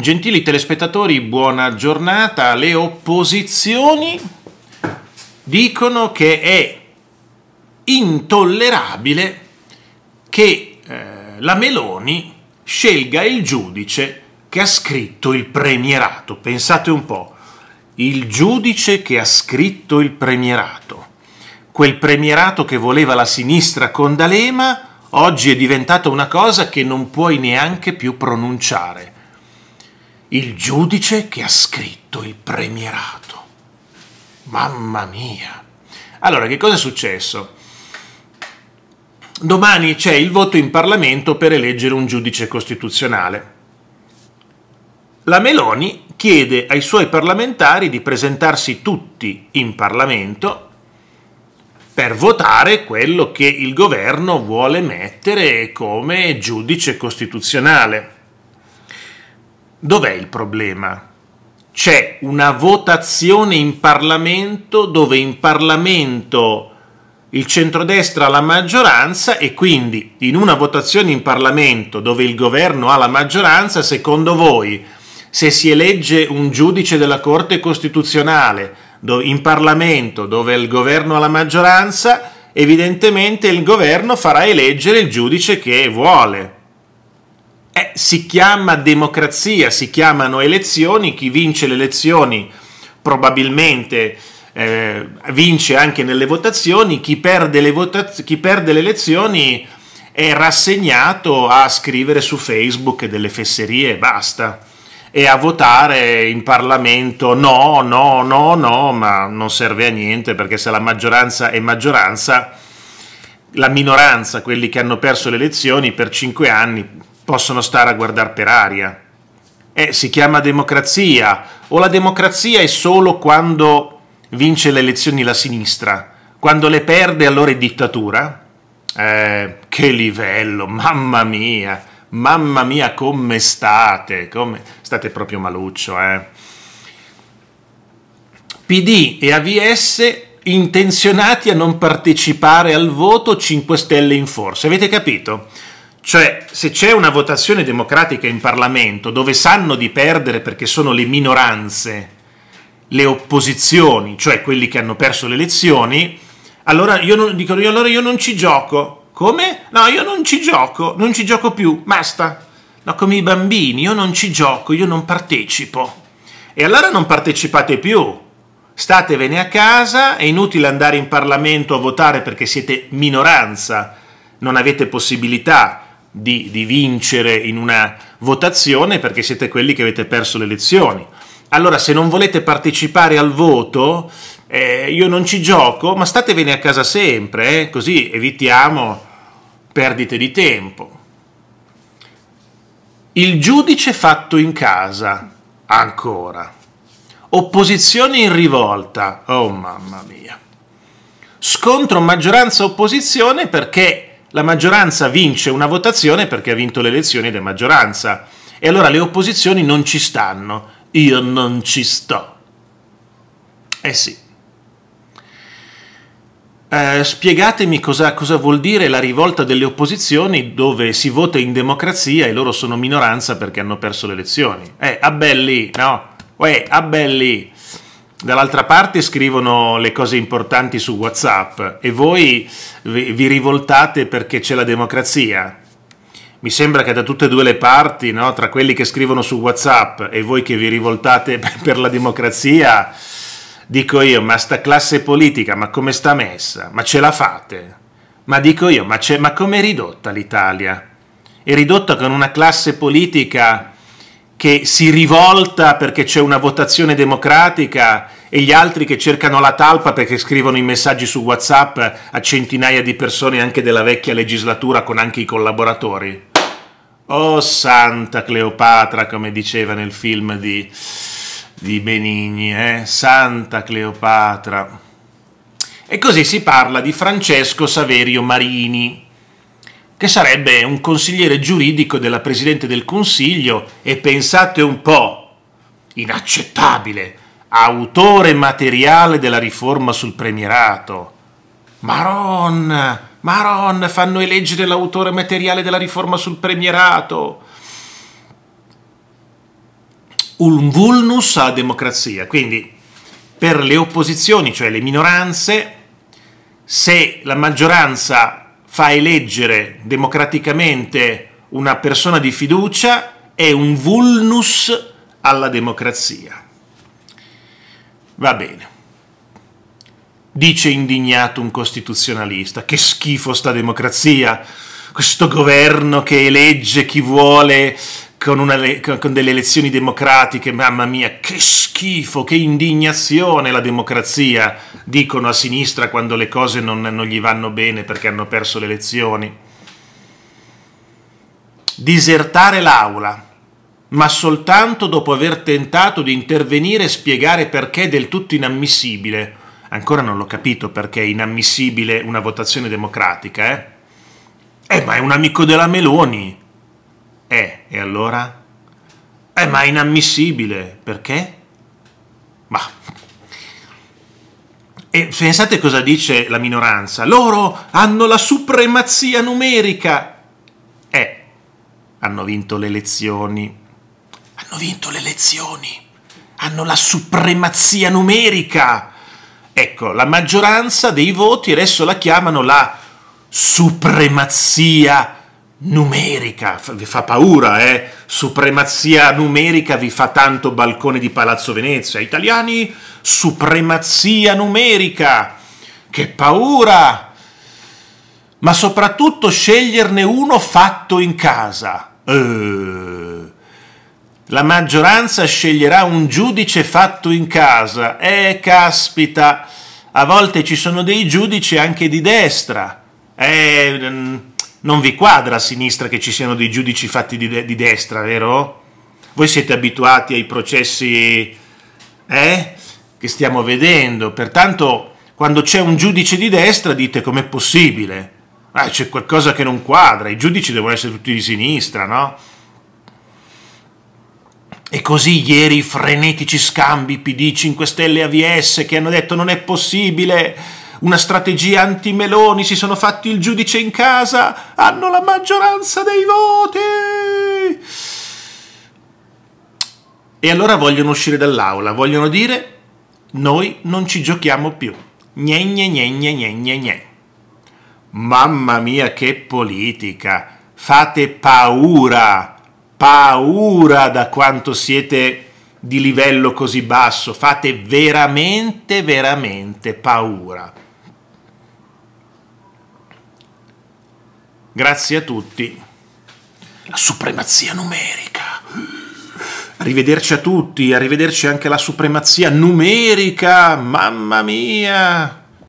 Gentili telespettatori, buona giornata. Le opposizioni dicono che è intollerabile che eh, la Meloni scelga il giudice che ha scritto il premierato. Pensate un po', il giudice che ha scritto il premierato. Quel premierato che voleva la sinistra con D'Alema oggi è diventata una cosa che non puoi neanche più pronunciare il giudice che ha scritto il premierato. Mamma mia! Allora, che cosa è successo? Domani c'è il voto in Parlamento per eleggere un giudice costituzionale. La Meloni chiede ai suoi parlamentari di presentarsi tutti in Parlamento per votare quello che il governo vuole mettere come giudice costituzionale. Dov'è il problema? C'è una votazione in Parlamento dove in Parlamento il centrodestra ha la maggioranza e quindi in una votazione in Parlamento dove il governo ha la maggioranza, secondo voi, se si elegge un giudice della Corte Costituzionale in Parlamento dove il governo ha la maggioranza, evidentemente il governo farà eleggere il giudice che vuole. Eh, si chiama democrazia, si chiamano elezioni, chi vince le elezioni probabilmente eh, vince anche nelle votazioni, chi perde le, votaz- chi perde le elezioni è rassegnato a scrivere su Facebook delle fesserie e basta e a votare in Parlamento no, no, no, no, ma non serve a niente perché se la maggioranza è maggioranza, la minoranza, quelli che hanno perso le elezioni per cinque anni, possono stare a guardare per aria. Eh, si chiama democrazia, o la democrazia è solo quando vince le elezioni la sinistra, quando le perde allora è dittatura. Eh, che livello, mamma mia, mamma mia come state, come... state proprio maluccio. Eh. PD e AVS intenzionati a non partecipare al voto 5 Stelle in forza, avete capito? Cioè, se c'è una votazione democratica in Parlamento dove sanno di perdere perché sono le minoranze, le opposizioni, cioè quelli che hanno perso le elezioni, allora io non, dicono, io, allora io non ci gioco. Come? No, io non ci gioco, non ci gioco più, basta. No, come i bambini, io non ci gioco, io non partecipo. E allora non partecipate più. Statevene a casa, è inutile andare in Parlamento a votare perché siete minoranza, non avete possibilità di, di vincere in una votazione perché siete quelli che avete perso le elezioni. Allora, se non volete partecipare al voto, eh, io non ci gioco, ma statevene a casa sempre, eh, così evitiamo perdite di tempo. Il giudice fatto in casa, ancora. Opposizione in rivolta, oh mamma mia. Scontro maggioranza-opposizione perché la maggioranza vince una votazione perché ha vinto le elezioni ed è maggioranza. E allora le opposizioni non ci stanno. Io non ci sto. Eh sì. Eh, spiegatemi cosa, cosa vuol dire la rivolta delle opposizioni dove si vota in democrazia e loro sono minoranza perché hanno perso le elezioni. Eh, abbelli, no? Uè, abbelli dall'altra parte scrivono le cose importanti su WhatsApp e voi vi rivoltate perché c'è la democrazia. Mi sembra che da tutte e due le parti, no? tra quelli che scrivono su WhatsApp e voi che vi rivoltate per la democrazia, dico io, ma sta classe politica, ma come sta messa? Ma ce la fate? Ma dico io, ma, ma come è ridotta l'Italia? È ridotta con una classe politica che si rivolta perché c'è una votazione democratica e gli altri che cercano la talpa perché scrivono i messaggi su WhatsApp a centinaia di persone anche della vecchia legislatura con anche i collaboratori. Oh santa Cleopatra, come diceva nel film di, di Benigni, eh? santa Cleopatra. E così si parla di Francesco Saverio Marini che sarebbe un consigliere giuridico della Presidente del Consiglio e pensate un po', inaccettabile, autore materiale della riforma sul premierato. Maron, Maron, fanno eleggere l'autore materiale della riforma sul premierato. Un vulnus alla democrazia, quindi per le opposizioni, cioè le minoranze, se la maggioranza fa eleggere democraticamente una persona di fiducia è un vulnus alla democrazia. Va bene. Dice indignato un costituzionalista, che schifo sta democrazia, questo governo che elegge chi vuole con, una, con, delle elezioni democratiche, mamma mia, che schifo, che indignazione la democrazia, dicono a sinistra quando le cose non, non gli vanno bene perché hanno perso le elezioni. Disertare l'aula, ma soltanto dopo aver tentato di intervenire e spiegare perché è del tutto inammissibile. Ancora non l'ho capito perché è inammissibile una votazione democratica, eh? Eh, ma è un amico della Meloni eh, e allora? Eh, ma è inammissibile. Perché? Ma... E pensate cosa dice la minoranza. Loro hanno la supremazia numerica. Eh, hanno vinto le elezioni. Hanno vinto le elezioni. Hanno la supremazia numerica. Ecco, la maggioranza dei voti adesso la chiamano la supremazia numerica numerica, vi fa paura, eh? Supremazia numerica vi fa tanto balcone di Palazzo Venezia. Italiani, supremazia numerica, che paura! Ma soprattutto sceglierne uno fatto in casa. Uh, la maggioranza sceglierà un giudice fatto in casa. Eh, caspita, a volte ci sono dei giudici anche di destra. Eh, non vi quadra a sinistra che ci siano dei giudici fatti di, de- di destra, vero? Voi siete abituati ai processi eh, che stiamo vedendo, pertanto quando c'è un giudice di destra dite com'è possibile? Ah, c'è qualcosa che non quadra, i giudici devono essere tutti di sinistra, no? E così ieri i frenetici scambi PD 5 Stelle AVS che hanno detto non è possibile, una strategia anti-Meloni, si sono fatti il giudice in casa, hanno la maggioranza dei voti. E allora vogliono uscire dall'aula, vogliono dire noi non ci giochiamo più. Gne gne gne gne gne gne gne. Mamma mia che politica! Fate paura! Paura da quanto siete di livello così basso, fate veramente, veramente paura. Grazie a tutti. La supremazia numerica. Arrivederci a tutti, arrivederci anche alla supremazia numerica. Mamma mia!